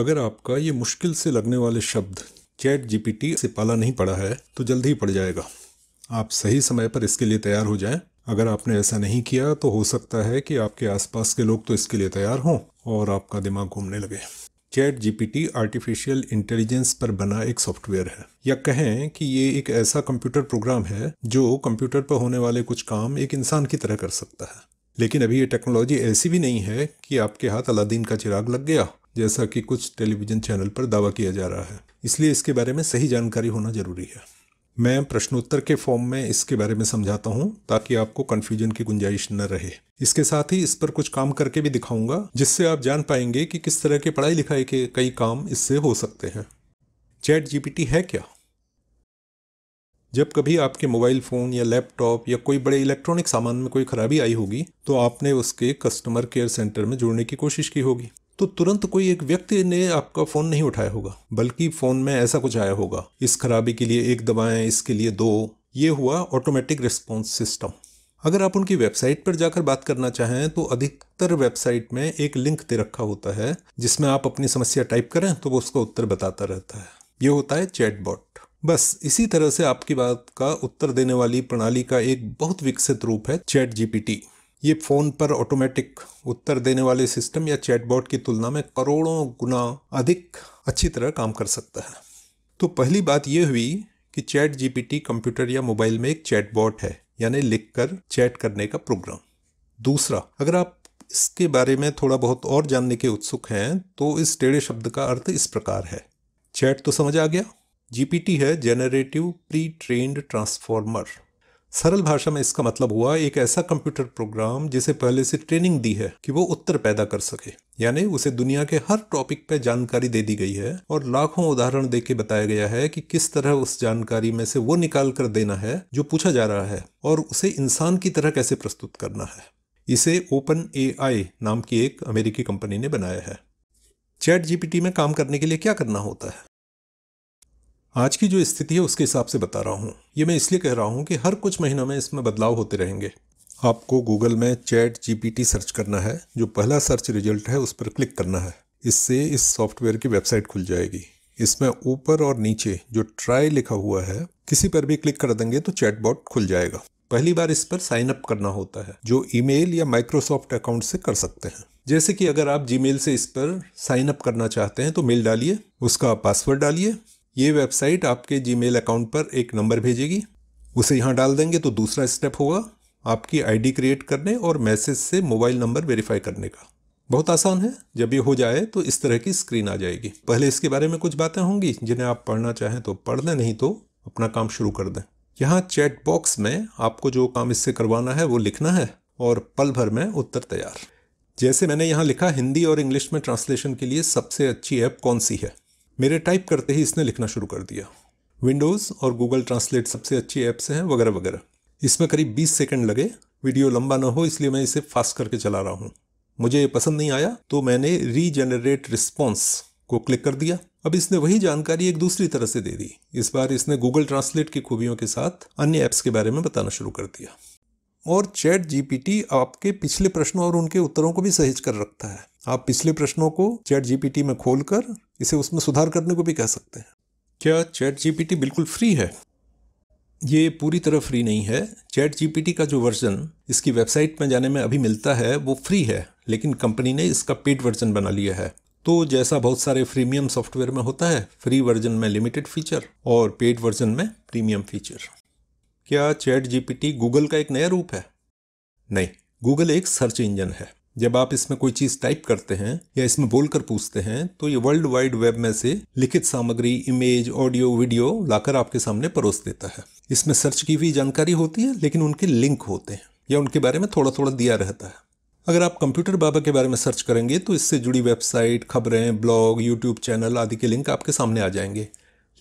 अगर आपका ये मुश्किल से लगने वाले शब्द चैट जीपीटी से पाला नहीं पड़ा है तो जल्द ही पड़ जाएगा आप सही समय पर इसके लिए तैयार हो जाएं। अगर आपने ऐसा नहीं किया तो हो सकता है कि आपके आसपास के लोग तो इसके लिए तैयार हों और आपका दिमाग घूमने लगे चैट जीपीटी आर्टिफिशियल इंटेलिजेंस पर बना एक सॉफ्टवेयर है या कहें कि ये एक ऐसा कंप्यूटर प्रोग्राम है जो कंप्यूटर पर होने वाले कुछ काम एक इंसान की तरह कर सकता है लेकिन अभी ये टेक्नोलॉजी ऐसी भी नहीं है कि आपके हाथ अलादीन का चिराग लग गया जैसा कि कुछ टेलीविज़न चैनल पर दावा किया जा रहा है इसलिए इसके बारे में सही जानकारी होना ज़रूरी है मैं प्रश्नोत्तर के फॉर्म में इसके बारे में समझाता हूँ ताकि आपको कन्फ्यूजन की गुंजाइश न रहे इसके साथ ही इस पर कुछ काम करके भी दिखाऊंगा जिससे आप जान पाएंगे कि किस तरह के पढ़ाई लिखाई के कई काम इससे हो सकते हैं चैट जीपीटी है क्या जब कभी आपके मोबाइल फ़ोन या लैपटॉप या कोई बड़े इलेक्ट्रॉनिक सामान में कोई खराबी आई होगी तो आपने उसके कस्टमर केयर सेंटर में जुड़ने की कोशिश की होगी तो तुरंत कोई एक व्यक्ति ने आपका फ़ोन नहीं उठाया होगा बल्कि फ़ोन में ऐसा कुछ आया होगा इस खराबी के लिए एक दबाएं इसके लिए दो ये हुआ ऑटोमेटिक रिस्पॉन्स सिस्टम अगर आप उनकी वेबसाइट पर जाकर बात करना चाहें तो अधिकतर वेबसाइट में एक लिंक दे रखा होता है जिसमें आप अपनी समस्या टाइप करें तो वो उसका उत्तर बताता रहता है ये होता है चैटबॉट बस इसी तरह से आपकी बात का उत्तर देने वाली प्रणाली का एक बहुत विकसित रूप है चैट जीपीटी ये फ़ोन पर ऑटोमेटिक उत्तर देने वाले सिस्टम या चैटबॉट की तुलना में करोड़ों गुना अधिक अच्छी तरह काम कर सकता है तो पहली बात यह हुई कि चैट जीपीटी कंप्यूटर या मोबाइल में एक चैटबॉट है यानी लिखकर चैट करने का प्रोग्राम दूसरा अगर आप इसके बारे में थोड़ा बहुत और जानने के उत्सुक हैं तो इस टेढ़े शब्द का अर्थ इस प्रकार है चैट तो समझ आ गया जीपीटी है जेनरेटिव प्री ट्रेन्ड ट्रांसफॉर्मर सरल भाषा में इसका मतलब हुआ एक ऐसा कंप्यूटर प्रोग्राम जिसे पहले से ट्रेनिंग दी है कि वो उत्तर पैदा कर सके यानी उसे दुनिया के हर टॉपिक पे जानकारी दे दी गई है और लाखों उदाहरण दे के बताया गया है कि किस तरह उस जानकारी में से वो निकाल कर देना है जो पूछा जा रहा है और उसे इंसान की तरह कैसे प्रस्तुत करना है इसे ओपन ए नाम की एक अमेरिकी कंपनी ने बनाया है चैट जीपीटी में काम करने के लिए क्या करना होता है आज की जो स्थिति है उसके हिसाब से बता रहा हूँ ये मैं इसलिए कह रहा हूँ कि हर कुछ महीनों में इसमें बदलाव होते रहेंगे आपको गूगल में चैट जीपीटी सर्च करना है जो पहला सर्च रिजल्ट है उस पर क्लिक करना है इससे इस सॉफ्टवेयर की वेबसाइट खुल जाएगी इसमें ऊपर और नीचे जो ट्राई लिखा हुआ है किसी पर भी क्लिक कर देंगे तो चैटबॉट खुल जाएगा पहली बार इस पर साइन अप करना होता है जो ईमेल या माइक्रोसॉफ्ट अकाउंट से कर सकते हैं जैसे कि अगर आप जीमेल से इस पर साइन अप करना चाहते हैं तो मेल डालिए उसका पासवर्ड डालिए ये वेबसाइट आपके जीमेल अकाउंट पर एक नंबर भेजेगी उसे यहाँ डाल देंगे तो दूसरा स्टेप होगा आपकी आईडी क्रिएट करने और मैसेज से मोबाइल नंबर वेरीफाई करने का बहुत आसान है जब ये हो जाए तो इस तरह की स्क्रीन आ जाएगी पहले इसके बारे में कुछ बातें होंगी जिन्हें आप पढ़ना चाहें तो पढ़ लें नहीं तो अपना काम शुरू कर दें यहाँ चैट बॉक्स में आपको जो काम इससे करवाना है वो लिखना है और पल भर में उत्तर तैयार जैसे मैंने यहाँ लिखा हिंदी और इंग्लिश में ट्रांसलेशन के लिए सबसे अच्छी ऐप कौन सी है मेरे टाइप करते ही इसने लिखना शुरू कर दिया विंडोज़ और गूगल ट्रांसलेट सबसे अच्छी ऐप्स हैं वगैरह वगैरह इसमें करीब 20 सेकंड लगे वीडियो लंबा ना हो इसलिए मैं इसे फास्ट करके चला रहा हूँ मुझे ये पसंद नहीं आया तो मैंने रीजेनरेट रिस्पॉन्स को क्लिक कर दिया अब इसने वही जानकारी एक दूसरी तरह से दे दी इस बार इसने गूगल ट्रांसलेट की खूबियों के साथ अन्य ऐप्स के बारे में बताना शुरू कर दिया और चैट जीपीटी आपके पिछले प्रश्नों और उनके उत्तरों को भी सहेज कर रखता है आप पिछले प्रश्नों को चैट जीपीटी में खोलकर इसे उसमें सुधार करने को भी कह सकते हैं क्या चैट जीपीटी बिल्कुल फ्री है ये पूरी तरह फ्री नहीं है चैट जीपीटी का जो वर्जन इसकी वेबसाइट में जाने में अभी मिलता है वो फ्री है लेकिन कंपनी ने इसका पेड वर्जन बना लिया है तो जैसा बहुत सारे फ्रीमियम सॉफ्टवेयर में होता है फ्री वर्जन में लिमिटेड फीचर और पेड वर्जन में प्रीमियम फीचर क्या चैट जीपीटी गूगल का एक नया रूप है नहीं गूगल एक सर्च इंजन है जब आप इसमें कोई चीज टाइप करते हैं या इसमें बोलकर पूछते हैं तो ये वर्ल्ड वाइड वेब में से लिखित सामग्री इमेज ऑडियो वीडियो लाकर आपके सामने परोस देता है इसमें सर्च की भी जानकारी होती है लेकिन उनके लिंक होते हैं या उनके बारे में थोड़ा थोड़ा दिया रहता है अगर आप कंप्यूटर बाबा के बारे में सर्च करेंगे तो इससे जुड़ी वेबसाइट खबरें ब्लॉग यूट्यूब चैनल आदि के लिंक आपके सामने आ जाएंगे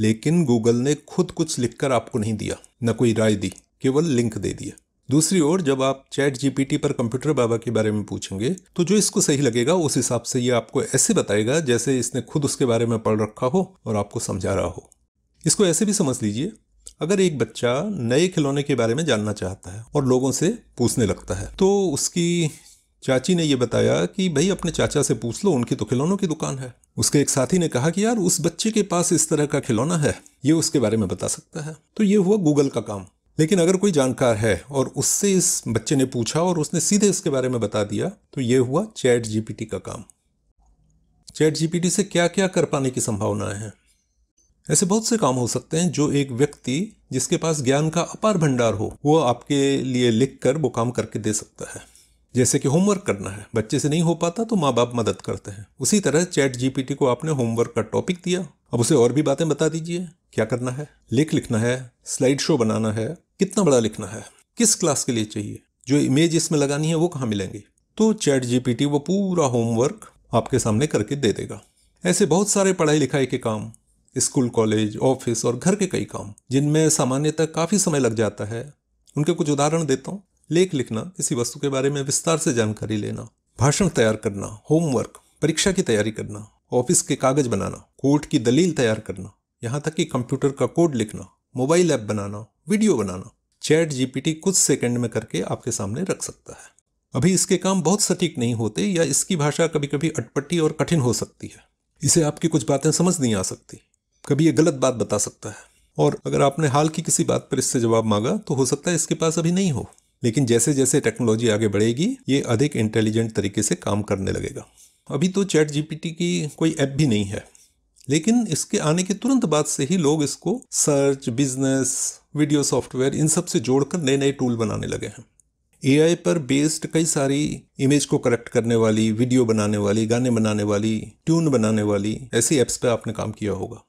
लेकिन गूगल ने खुद कुछ लिखकर आपको नहीं दिया न कोई राय दी केवल लिंक दे दिया दूसरी ओर जब आप चैट जीपीटी पर कंप्यूटर बाबा के बारे में पूछेंगे तो जो इसको सही लगेगा उस हिसाब से ये आपको ऐसे बताएगा जैसे इसने खुद उसके बारे में पढ़ रखा हो और आपको समझा रहा हो इसको ऐसे भी समझ लीजिए अगर एक बच्चा नए खिलौने के बारे में जानना चाहता है और लोगों से पूछने लगता है तो उसकी चाची ने यह बताया कि भाई अपने चाचा से पूछ लो उनकी तो खिलौनों की दुकान है उसके एक साथी ने कहा कि यार उस बच्चे के पास इस तरह का खिलौना है ये उसके बारे में बता सकता है तो ये हुआ गूगल का काम लेकिन अगर कोई जानकार है और उससे इस बच्चे ने पूछा और उसने सीधे इसके बारे में बता दिया तो ये हुआ चैट जीपीटी का काम चैट जीपीटी से क्या क्या कर पाने की संभावनाएं हैं ऐसे बहुत से काम हो सकते हैं जो एक व्यक्ति जिसके पास ज्ञान का अपार भंडार हो वो आपके लिए लिख कर वो काम करके दे सकता है जैसे कि होमवर्क करना है बच्चे से नहीं हो पाता तो माँ बाप मदद करते हैं उसी तरह चैट जीपीटी को आपने होमवर्क का टॉपिक दिया अब उसे और भी बातें बता दीजिए क्या करना है लेख लिखना है स्लाइड शो बनाना है कितना बड़ा लिखना है किस क्लास के लिए चाहिए जो इमेज इसमें लगानी है वो कहाँ मिलेंगे तो चैट जीपीटी वो पूरा होमवर्क आपके सामने करके दे देगा ऐसे बहुत सारे पढ़ाई लिखाई के काम स्कूल कॉलेज ऑफिस और घर के कई काम जिनमें सामान्यतः काफ़ी समय लग जाता है उनके कुछ उदाहरण देता हूँ लेख लिखना किसी वस्तु के बारे में विस्तार से जानकारी लेना भाषण तैयार करना होमवर्क परीक्षा की तैयारी करना ऑफिस के कागज बनाना कोर्ट की दलील तैयार करना यहाँ तक कि कंप्यूटर का कोड लिखना मोबाइल ऐप बनाना वीडियो बनाना चैट जीपीटी कुछ सेकंड में करके आपके सामने रख सकता है अभी इसके काम बहुत सटीक नहीं होते या इसकी भाषा कभी कभी अटपटी और कठिन हो सकती है इसे आपकी कुछ बातें समझ नहीं आ सकती कभी ये गलत बात बता सकता है और अगर आपने हाल की किसी बात पर इससे जवाब मांगा तो हो सकता है इसके पास अभी नहीं हो लेकिन जैसे जैसे टेक्नोलॉजी आगे बढ़ेगी ये अधिक इंटेलिजेंट तरीके से काम करने लगेगा अभी तो चैट जीपीटी की कोई ऐप भी नहीं है लेकिन इसके आने के तुरंत बाद से ही लोग इसको सर्च बिजनेस वीडियो सॉफ्टवेयर इन सब से जोड़कर नए नए टूल बनाने लगे हैं एआई पर बेस्ड कई सारी इमेज को करेक्ट करने वाली वीडियो बनाने वाली गाने बनाने वाली ट्यून बनाने वाली ऐसी ऐप्स पर आपने काम किया होगा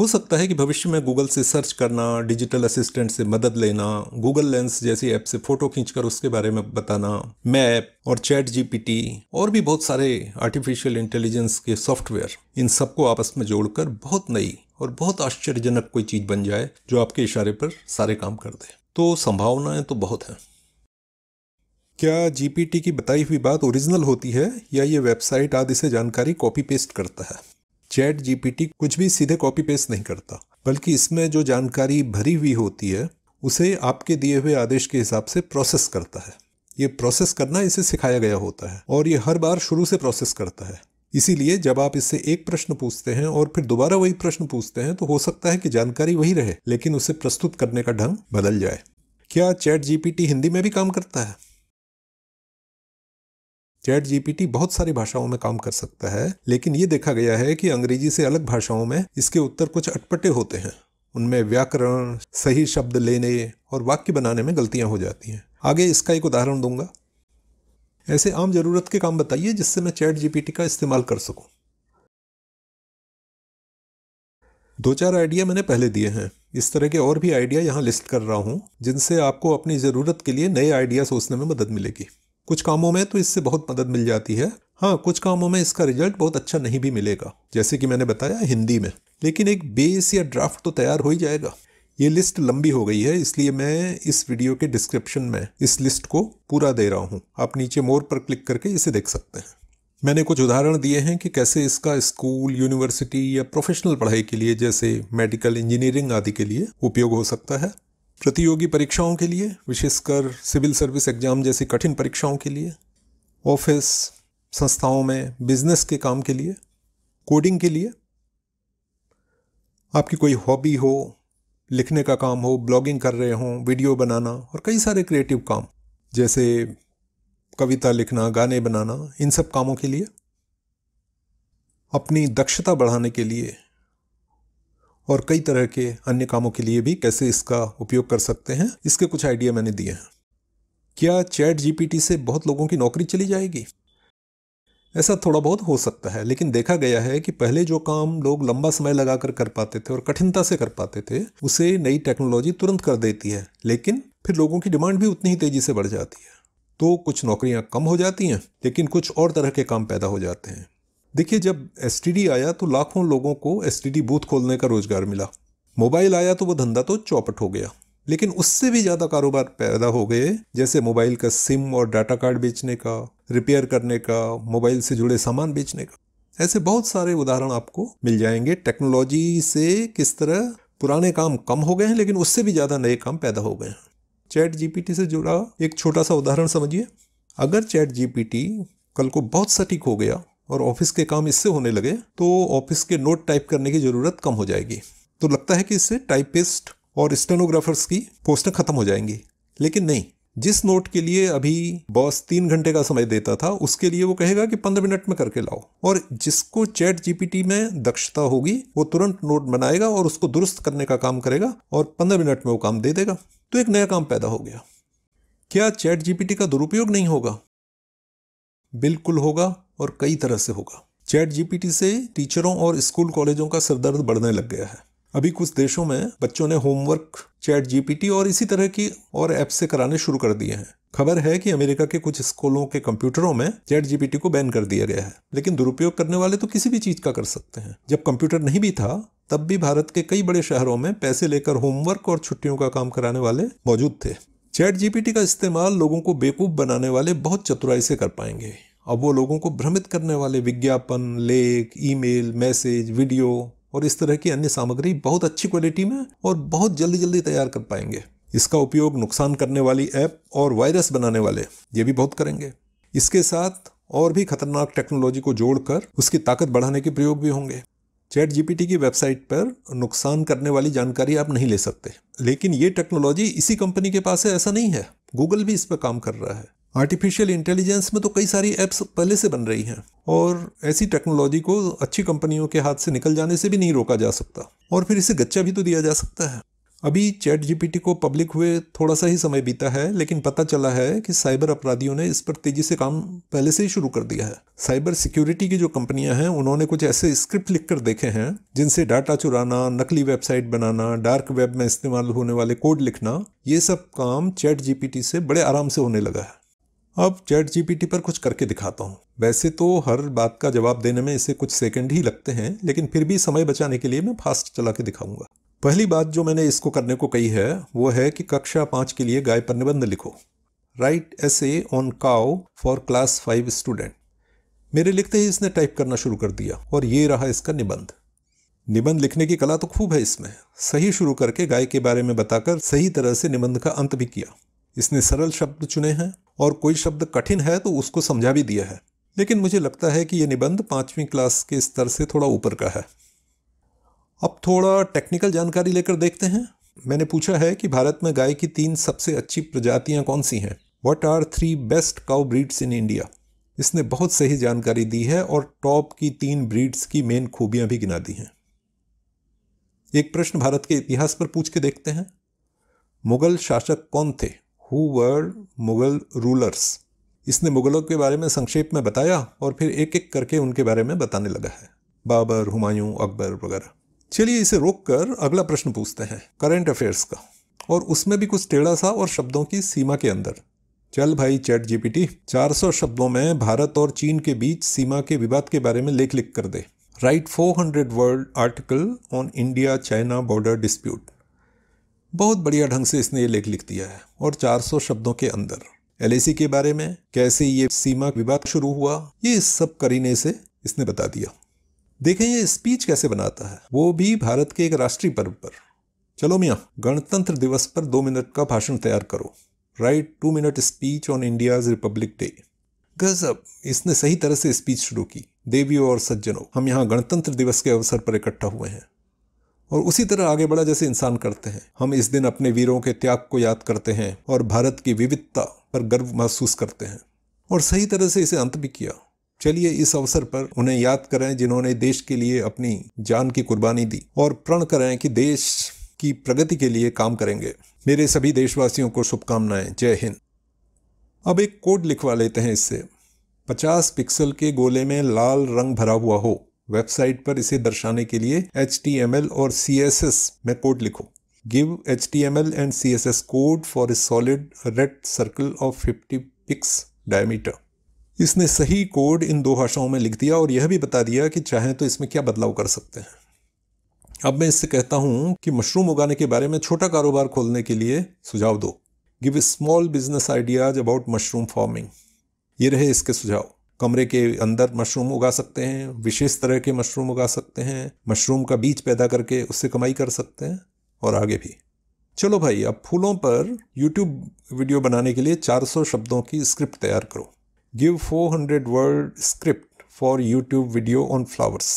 हो सकता है कि भविष्य में गूगल से सर्च करना डिजिटल असिस्टेंट से मदद लेना गूगल लेंस जैसी ऐप से फोटो खींचकर उसके बारे में बताना मैप और चैट जीपीटी और भी बहुत सारे आर्टिफिशियल इंटेलिजेंस के सॉफ्टवेयर इन सबको आपस में जोड़कर बहुत नई और बहुत आश्चर्यजनक कोई चीज़ बन जाए जो आपके इशारे पर सारे काम कर दे तो संभावनाएं तो बहुत हैं क्या जीपीटी की बताई हुई बात ओरिजिनल होती है या ये वेबसाइट आदि से जानकारी कॉपी पेस्ट करता है चैट जीपीटी कुछ भी सीधे कॉपी पेस्ट नहीं करता बल्कि इसमें जो जानकारी भरी हुई होती है उसे आपके दिए हुए आदेश के हिसाब से प्रोसेस करता है ये प्रोसेस करना इसे सिखाया गया होता है और ये हर बार शुरू से प्रोसेस करता है इसीलिए जब आप इससे एक प्रश्न पूछते हैं और फिर दोबारा वही प्रश्न पूछते हैं तो हो सकता है कि जानकारी वही रहे लेकिन उसे प्रस्तुत करने का ढंग बदल जाए क्या चैट जीपीटी हिंदी में भी काम करता है चैट जीपीटी बहुत सारी भाषाओं में काम कर सकता है लेकिन ये देखा गया है कि अंग्रेजी से अलग भाषाओं में इसके उत्तर कुछ अटपटे होते हैं उनमें व्याकरण सही शब्द लेने और वाक्य बनाने में गलतियां हो जाती हैं आगे इसका एक उदाहरण दूंगा ऐसे आम ज़रूरत के काम बताइए जिससे मैं चैट जीपीटी का इस्तेमाल कर सकूं। दो चार आइडिया मैंने पहले दिए हैं इस तरह के और भी आइडिया यहाँ लिस्ट कर रहा हूँ जिनसे आपको अपनी ज़रूरत के लिए नए आइडिया सोचने में मदद मिलेगी कुछ कामों में तो इससे बहुत मदद मिल जाती है हाँ कुछ कामों में इसका रिजल्ट बहुत अच्छा नहीं भी मिलेगा जैसे कि मैंने बताया हिंदी में लेकिन एक बेस या ड्राफ्ट तो तैयार हो ही जाएगा ये लिस्ट लंबी हो गई है इसलिए मैं इस वीडियो के डिस्क्रिप्शन में इस लिस्ट को पूरा दे रहा हूँ आप नीचे मोर पर क्लिक करके इसे देख सकते हैं मैंने कुछ उदाहरण दिए हैं कि कैसे इसका स्कूल यूनिवर्सिटी या प्रोफेशनल पढ़ाई के लिए जैसे मेडिकल इंजीनियरिंग आदि के लिए उपयोग हो सकता है प्रतियोगी परीक्षाओं के लिए विशेषकर सिविल सर्विस एग्ज़ाम जैसी कठिन परीक्षाओं के लिए ऑफिस संस्थाओं में बिजनेस के काम के लिए कोडिंग के लिए आपकी कोई हॉबी हो लिखने का काम हो ब्लॉगिंग कर रहे हों वीडियो बनाना और कई सारे क्रिएटिव काम जैसे कविता लिखना गाने बनाना इन सब कामों के लिए अपनी दक्षता बढ़ाने के लिए और कई तरह के अन्य कामों के लिए भी कैसे इसका उपयोग कर सकते हैं इसके कुछ आइडिया मैंने दिए हैं क्या चैट जीपीटी से बहुत लोगों की नौकरी चली जाएगी ऐसा थोड़ा बहुत हो सकता है लेकिन देखा गया है कि पहले जो काम लोग लंबा समय लगाकर कर पाते थे और कठिनता से कर पाते थे उसे नई टेक्नोलॉजी तुरंत कर देती है लेकिन फिर लोगों की डिमांड भी उतनी ही तेज़ी से बढ़ जाती है तो कुछ नौकरियां कम हो जाती हैं लेकिन कुछ और तरह के काम पैदा हो जाते हैं देखिए जब एस आया तो लाखों लोगों को एस बूथ खोलने का रोजगार मिला मोबाइल आया तो वो धंधा तो चौपट हो गया लेकिन उससे भी ज़्यादा कारोबार पैदा हो गए जैसे मोबाइल का सिम और डाटा कार्ड बेचने का रिपेयर करने का मोबाइल से जुड़े सामान बेचने का ऐसे बहुत सारे उदाहरण आपको मिल जाएंगे टेक्नोलॉजी से किस तरह पुराने काम कम हो गए हैं लेकिन उससे भी ज़्यादा नए काम पैदा हो गए हैं चैट जीपीटी से जुड़ा एक छोटा सा उदाहरण समझिए अगर चैट जीपीटी कल को बहुत सटीक हो गया और ऑफिस के काम इससे होने लगे तो ऑफिस के नोट टाइप करने की ज़रूरत कम हो जाएगी तो लगता है कि इससे टाइपिस्ट और स्टेनोग्राफर्स की पोस्टें खत्म हो जाएंगी लेकिन नहीं जिस नोट के लिए अभी बॉस तीन घंटे का समय देता था उसके लिए वो कहेगा कि पंद्रह मिनट में करके लाओ और जिसको चैट जीपीटी में दक्षता होगी वो तुरंत नोट बनाएगा और उसको दुरुस्त करने का काम करेगा और पंद्रह मिनट में वो काम दे देगा तो एक नया काम पैदा हो गया क्या चैट जीपीटी का दुरुपयोग नहीं होगा बिल्कुल होगा और कई तरह से होगा चैट जीपीटी से टीचरों और स्कूल कॉलेजों का सरदर्द बढ़ने लग गया है अभी कुछ देशों में बच्चों ने होमवर्क चैट जीपीटी और इसी तरह की और ऐप से कराने शुरू कर दिए हैं खबर है कि अमेरिका के कुछ स्कूलों के कंप्यूटरों में चैट जीपीटी को बैन कर दिया गया है लेकिन दुरुपयोग करने वाले तो किसी भी चीज का कर सकते हैं जब कंप्यूटर नहीं भी था तब भी भारत के कई बड़े शहरों में पैसे लेकर होमवर्क और छुट्टियों का काम कराने वाले मौजूद थे चैट जीपीटी का इस्तेमाल लोगों को बेवकूफ़ बनाने वाले बहुत चतुराई से कर पाएंगे अब वो लोगों को भ्रमित करने वाले विज्ञापन लेख ईमेल मैसेज वीडियो और इस तरह की अन्य सामग्री बहुत अच्छी क्वालिटी में और बहुत जल्दी जल्दी तैयार कर पाएंगे इसका उपयोग नुकसान करने वाली ऐप और वायरस बनाने वाले ये भी बहुत करेंगे इसके साथ और भी खतरनाक टेक्नोलॉजी को जोड़कर उसकी ताकत बढ़ाने के प्रयोग भी होंगे चैट जीपीटी की वेबसाइट पर नुकसान करने वाली जानकारी आप नहीं ले सकते लेकिन ये टेक्नोलॉजी इसी कंपनी के पास है ऐसा नहीं है गूगल भी इस पर काम कर रहा है आर्टिफिशियल इंटेलिजेंस में तो कई सारी ऐप्स पहले से बन रही हैं और ऐसी टेक्नोलॉजी को अच्छी कंपनियों के हाथ से निकल जाने से भी नहीं रोका जा सकता और फिर इसे गच्चा भी तो दिया जा सकता है अभी चैट जीपीटी को पब्लिक हुए थोड़ा सा ही समय बीता है लेकिन पता चला है कि साइबर अपराधियों ने इस पर तेजी से काम पहले से ही शुरू कर दिया है साइबर सिक्योरिटी की जो कंपनियां हैं उन्होंने कुछ ऐसे स्क्रिप्ट लिख कर देखे हैं जिनसे डाटा चुराना नकली वेबसाइट बनाना डार्क वेब में इस्तेमाल होने वाले कोड लिखना ये सब काम चैट जीपीटी से बड़े आराम से होने लगा है अब चैट जीपीटी पर कुछ करके दिखाता हूँ वैसे तो हर बात का जवाब देने में इसे कुछ सेकंड ही लगते हैं लेकिन फिर भी समय बचाने के लिए मैं फास्ट चला के दिखाऊंगा पहली बात जो मैंने इसको करने को कही है वो है कि कक्षा पाँच के लिए गाय पर निबंध लिखो write essay on cow for class five student मेरे लिखते ही इसने टाइप करना शुरू कर दिया और ये रहा इसका निबंध निबंध लिखने की कला तो खूब है इसमें सही शुरू करके गाय के बारे में बताकर सही तरह से निबंध का अंत भी किया इसने सरल शब्द चुने हैं और कोई शब्द कठिन है तो उसको समझा भी दिया है लेकिन मुझे लगता है कि यह निबंध पांचवी क्लास के स्तर से थोड़ा ऊपर का है अब थोड़ा टेक्निकल जानकारी लेकर देखते हैं मैंने पूछा है कि भारत में गाय की तीन सबसे अच्छी प्रजातियां कौन सी हैं what are three best cow breeds in India इसने बहुत सही जानकारी दी है और टॉप की तीन ब्रीड्स की मेन खूबियां भी गिना दी हैं एक प्रश्न भारत के इतिहास पर पूछ के देखते हैं मुगल शासक कौन थे हु वर मुगल रूलर्स इसने मुगलों के बारे में संक्षेप में बताया और फिर एक एक करके उनके बारे में बताने लगा है बाबर हुमायूं अकबर वगैरह चलिए इसे रोककर अगला प्रश्न पूछते हैं करंट अफेयर्स का और उसमें भी कुछ टेढ़ा सा और शब्दों की सीमा के अंदर चल भाई चैट जीपीटी 400 शब्दों में भारत और चीन के बीच सीमा के विवाद के बारे में लेख लिख कर दे write 400 word article on India China border dispute बहुत बढ़िया ढंग से इसने ये लेख लिख दिया है और 400 शब्दों के अंदर एल के बारे में कैसे ये सीमा विवाद शुरू हुआ ये सब करीने से इसने बता दिया देखें ये स्पीच कैसे बनाता है वो भी भारत के एक राष्ट्रीय पर्व पर चलो मियाँ गणतंत्र दिवस पर दो मिनट का भाषण तैयार करो write two minute speech on India's Republic Day गजब इसने सही तरह से स्पीच शुरू की देवियों और सज्जनों हम यहाँ गणतंत्र दिवस के अवसर पर इकट्ठा हुए हैं और उसी तरह आगे बढ़ा जैसे इंसान करते हैं हम इस दिन अपने वीरों के त्याग को याद करते हैं और भारत की विविधता पर गर्व महसूस करते हैं और सही तरह से इसे अंत भी किया चलिए इस अवसर पर उन्हें याद करें जिन्होंने देश के लिए अपनी जान की कुर्बानी दी और प्रण करें कि देश की प्रगति के लिए काम करेंगे मेरे सभी देशवासियों को शुभकामनाएं जय हिंद अब एक कोड लिखवा लेते हैं इससे 50 पिक्सल के गोले में लाल रंग भरा हुआ हो वेबसाइट पर इसे दर्शाने के लिए एच और सी में कोड लिखो and C S S code for a solid red circle of 50 pix diameter इसने सही कोड इन दो भाषाओं में लिख दिया और यह भी बता दिया कि चाहें तो इसमें क्या बदलाव कर सकते हैं अब मैं इससे कहता हूं कि मशरूम उगाने के बारे में छोटा कारोबार खोलने के लिए सुझाव दो give small business ideas about mushroom farming ये रहे इसके सुझाव कमरे के अंदर मशरूम उगा सकते हैं विशेष तरह के मशरूम उगा सकते हैं मशरूम का बीज पैदा करके उससे कमाई कर सकते हैं और आगे भी चलो भाई अब फूलों पर YouTube वीडियो बनाने के लिए 400 शब्दों की स्क्रिप्ट तैयार करो give 400 word script for YouTube video on flowers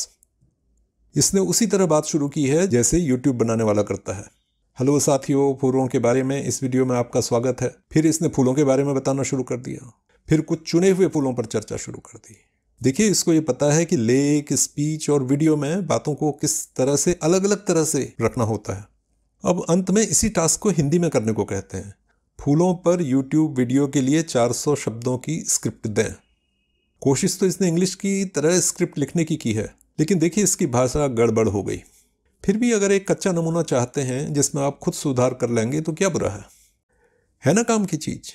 इसने उसी तरह बात शुरू की है जैसे यूट्यूब बनाने वाला करता है हेलो साथियों फूलों के बारे में इस वीडियो में आपका स्वागत है फिर इसने फूलों के बारे में बताना शुरू कर दिया फिर कुछ चुने हुए फूलों पर चर्चा शुरू कर दी देखिए इसको ये पता है कि लेख स्पीच और वीडियो में बातों को किस तरह से अलग अलग तरह से रखना होता है अब अंत में इसी टास्क को हिंदी में करने को कहते हैं फूलों पर यूट्यूब वीडियो के लिए 400 शब्दों की स्क्रिप्ट दें कोशिश तो इसने इंग्लिश की तरह स्क्रिप्ट लिखने की की है लेकिन देखिए इसकी भाषा गड़बड़ हो गई फिर भी अगर एक कच्चा नमूना चाहते हैं जिसमें आप खुद सुधार कर लेंगे तो क्या बुरा है है ना काम की चीज़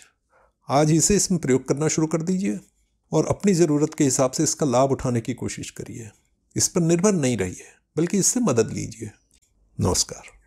आज इसे इसमें प्रयोग करना शुरू कर दीजिए और अपनी ज़रूरत के हिसाब से इसका लाभ उठाने की कोशिश करिए इस पर निर्भर नहीं रहिए बल्कि इससे मदद लीजिए नमस्कार